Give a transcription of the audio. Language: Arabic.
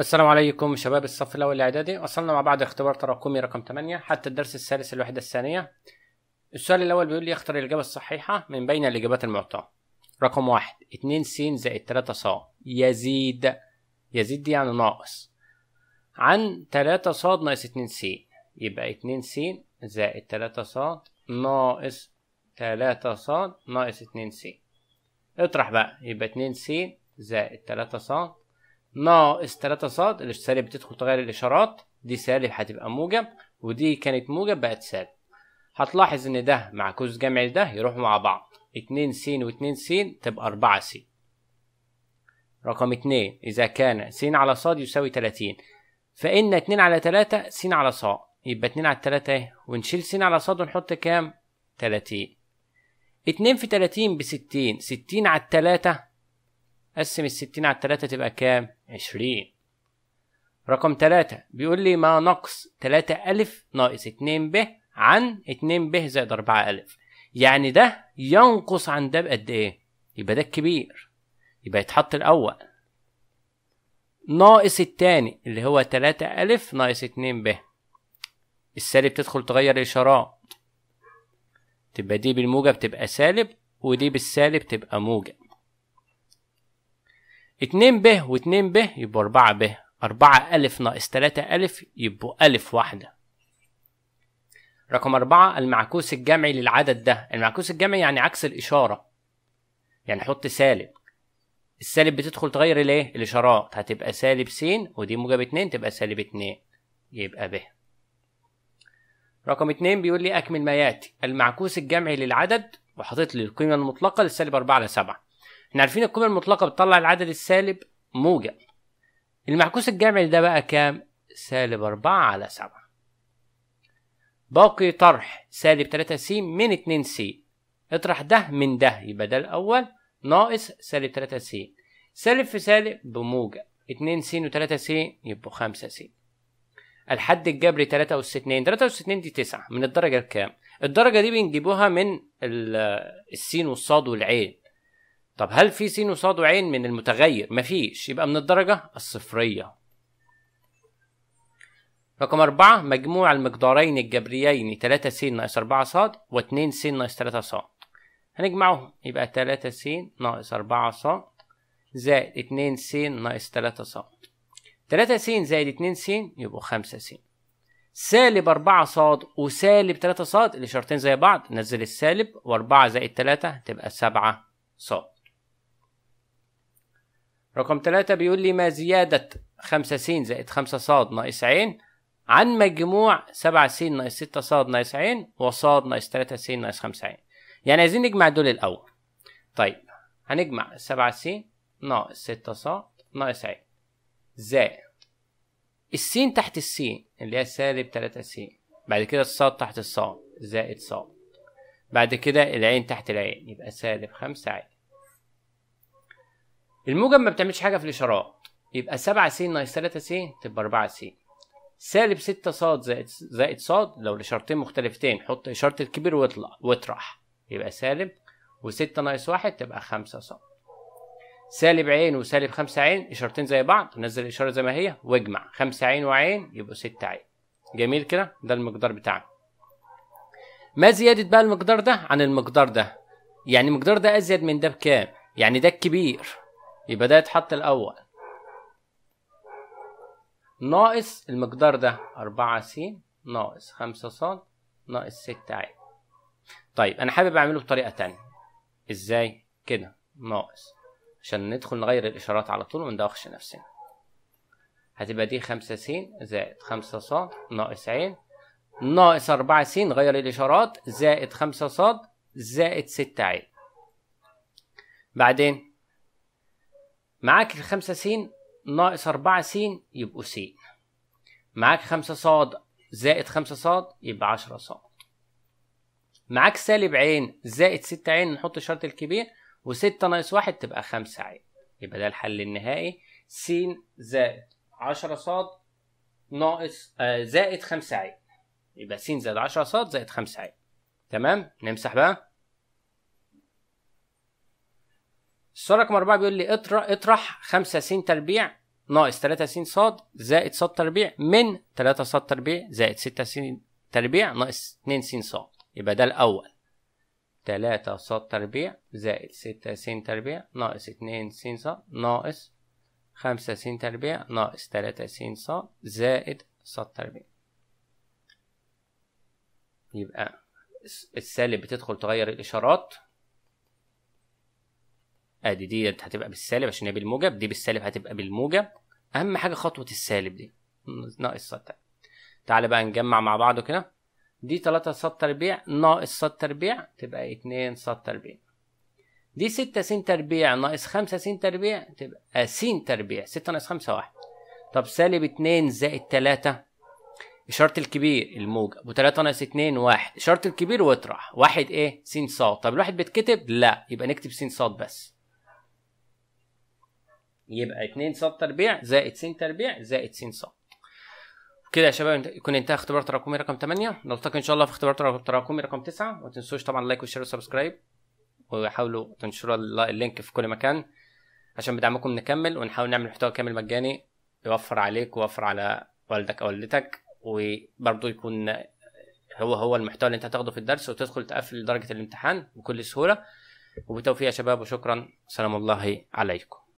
السلام عليكم شباب الصف الاول الاعدادي وصلنا مع بعض اختبار تراكمي رقم 8 حتى الدرس الثالث الوحده الثانيه السؤال الاول بيقول لي اختر الاجابه الصحيحه من بين الاجابات المعطاه رقم 1 2 س زائد 3 ص يزيد يزيد دي يعني ناقص عن 3 ص ناقص 2 س يبقى 2 س زائد 3 ص ناقص 3 ص ناقص 2 س اطرح بقى يبقى 2 س زائد 3 ص ناقص 3 ص السالب بتدخل تغير الاشارات دي سالب هتبقى موجب ودي كانت موجب بقت سالب هتلاحظ ان ده مع كوز جمع ده يروحوا مع بعض 2 س و2 س تبقى 4 س رقم 2 اذا كان س على ص يساوي 30 فان 2 على 3 س على ص يبقى 2 على 3 اهي ونشيل س على ص ونحط كام 30 2 في 30 ب 60 60 على 3 قسم الستين على التلاتة تبقى كام؟ عشرين رقم تلاتة بيقول لي ما نقص تلاتة ألف ناقص اتنين ب عن اتنين ب زائد أربعة ألف يعني ده ينقص عن ده بقد إيه؟ يبقى ده الكبير يبقى يتحط الأول ناقص التاني اللي هو تلاتة ألف ناقص اتنين ب السالب تدخل تغير الإشارات تبقى دي بالموجب تبقى سالب ودي بالسالب تبقى موجب اتنين ب واتنين ب يبقوا اربعة ب اربعة ألف ناقص تلاتة ألف يبقوا ألف واحدة رقم أربعة المعكوس الجمعي للعدد ده المعكوس الجمعي يعني عكس الإشارة يعني حط سالب السالب بتدخل تغير الايه الإشارات هتبقى سالب س ودي موجب اتنين تبقى سالب اتنين يبقى ب رقم اتنين بيقول لي أكمل ما يأتي المعكوس الجمعي للعدد وحاطط لي القيمة المطلقة للسالب أربعة على سبعة احنا عارفين القيمة المطلقة بتطلع العدد السالب موجب المعكوس الجمعي ده بقى كام؟ سالب أربعة على سبعة باقي طرح سالب تلاتة س من اتنين س اطرح ده من ده يبقى ده الأول ناقص سالب تلاتة س سالب في سالب بموجب اتنين س وتلاتة س يبقوا خمسة س الحد الجبري تلاتة أس اتنين تلاتة أس اتنين دي تسعة من الدرجة الكام؟ الدرجة دي بنجيبوها من السين والصاد والعين طب هل في سين وصاد وعين من المتغير مفيش يبقى من الدرجه الصفريه رقم أربعة مجموع المقدارين الجبريين 3 س ناقص 4 ص و 2 س ناقص 3 ص هنجمعهم يبقى 3 س ناقص 4 ص زائد 2 س ناقص 3 ص 3 س زائد 2 س يبقوا 5 س سالب 4 ص وسالب 3 ص اللي زي بعض نزل السالب و4 زائد 3 تبقى 7 ص رقم ثلاثة بيقول لي ما زيادة خمسة س زائد خمسة ص ناقص ع عن مجموع سبعة س ناقص ستة ص ناقص ع وص ناقص تلاتة س ناقص خمسة ع يعني عايزين نجمع دول الأول طيب هنجمع سبعة س ناقص ستة ص ناقص ع زائد السين تحت السين اللي هي سالب تلاتة س بعد كده الصاد تحت الصاد زائد صاد بعد كده العين تحت العين يبقى سالب خمسة عين الموجب ما بتعملش حاجه في الاشارات يبقى 7 س ناقص 3 س تبقى 4 س سالب 6 ص زائد زائد ص لو الاشارتين مختلفتين حط اشاره الكبير واطلع واطرح يبقى سالب و6 ناقص 1 تبقى 5 ص سالب عين وسالب 5 عين اشارتين زي بعض نزل الاشاره زي ما هي واجمع 5 عين وعين يبقوا 6 عين جميل كده ده المقدار بتاعنا ما زياده بقى المقدار ده عن المقدار ده يعني المقدار ده ازيد من ده بكام يعني ده الكبير يبقى ده يتحط الأول ناقص المقدار ده أربعة س ناقص خمسة ص ناقص ستة ع طيب أنا حابب أعمله بطريقة تانية إزاي؟ كده ناقص عشان ندخل نغير الإشارات على طول وما ندوخش نفسنا هتبقى دي خمسة س زائد خمسة ص ناقص ع ناقص أربعة س غير الإشارات زائد خمسة ص زائد ستة ع بعدين معاك الخمسة س ناقص أربعة س يبقوا س معاك خمسة صاد زائد خمسة صاد يبقى عشرة صاد معاك سالب عين زائد ستة عين نحط الشرط الكبير وستة ناقص واحد تبقى خمسة عين يبقى ده الحل النهائي س زائد عشرة صاد ناقص آه زائد خمسة عين يبقى س زائد عشرة صاد زائد خمسة عين تمام نمسح بقى السؤال رقم أربعة بيقول لي اطرح, اطرح 5 س تربيع ناقص 3 س ص زائد ص تربيع من 3 ص تربيع زائد 6 س تربيع ناقص 2 س ص يبقى ده الأول 3 ص تربيع زائد 6 س تربيع ناقص 2 س ص ناقص 5 س تربيع ناقص 3 س ص زائد ص تربيع يبقى السالب بتدخل تغير الإشارات ادي آه، دي هتبقى بالسالب عشان هي بالموجب دي بالسالب هتبقى بالموجب اهم حاجه خطوه السالب دي ناقص سطر تعالى بقى نجمع مع بعض كده دي 3 س تربيع ناقص س تربيع تبقى 2 س تربيع دي 6 س تربيع ناقص 5 س تربيع تبقى س تربيع 6 ناقص 5 1 طب سالب 2 زائد 3 إشارة الكبير الموجب و3 ناقص 2 1 إشارة الكبير واطرح 1 إيه س ص طب الواحد بيتكتب لا يبقى نكتب س ص بس يبقى 2 ص تربيع زائد س تربيع زائد س ص كده يا شباب يكون انتهى اختبار تراكمي رقم 8 نلتقي ان شاء الله في اختبار تراكمي رقم 9 وما تنسوش طبعا لايك وشير وسبسكرايب وحاولوا تنشروا اللينك في كل مكان عشان بدعمكم نكمل ونحاول نعمل محتوى كامل مجاني يوفر عليك ويوفر على والدك او والدتك وبرضه يكون هو هو المحتوى اللي انت هتاخده في الدرس وتدخل تقفل درجة الامتحان بكل سهولة وبالتوفيق يا شباب وشكرا سلام الله عليكم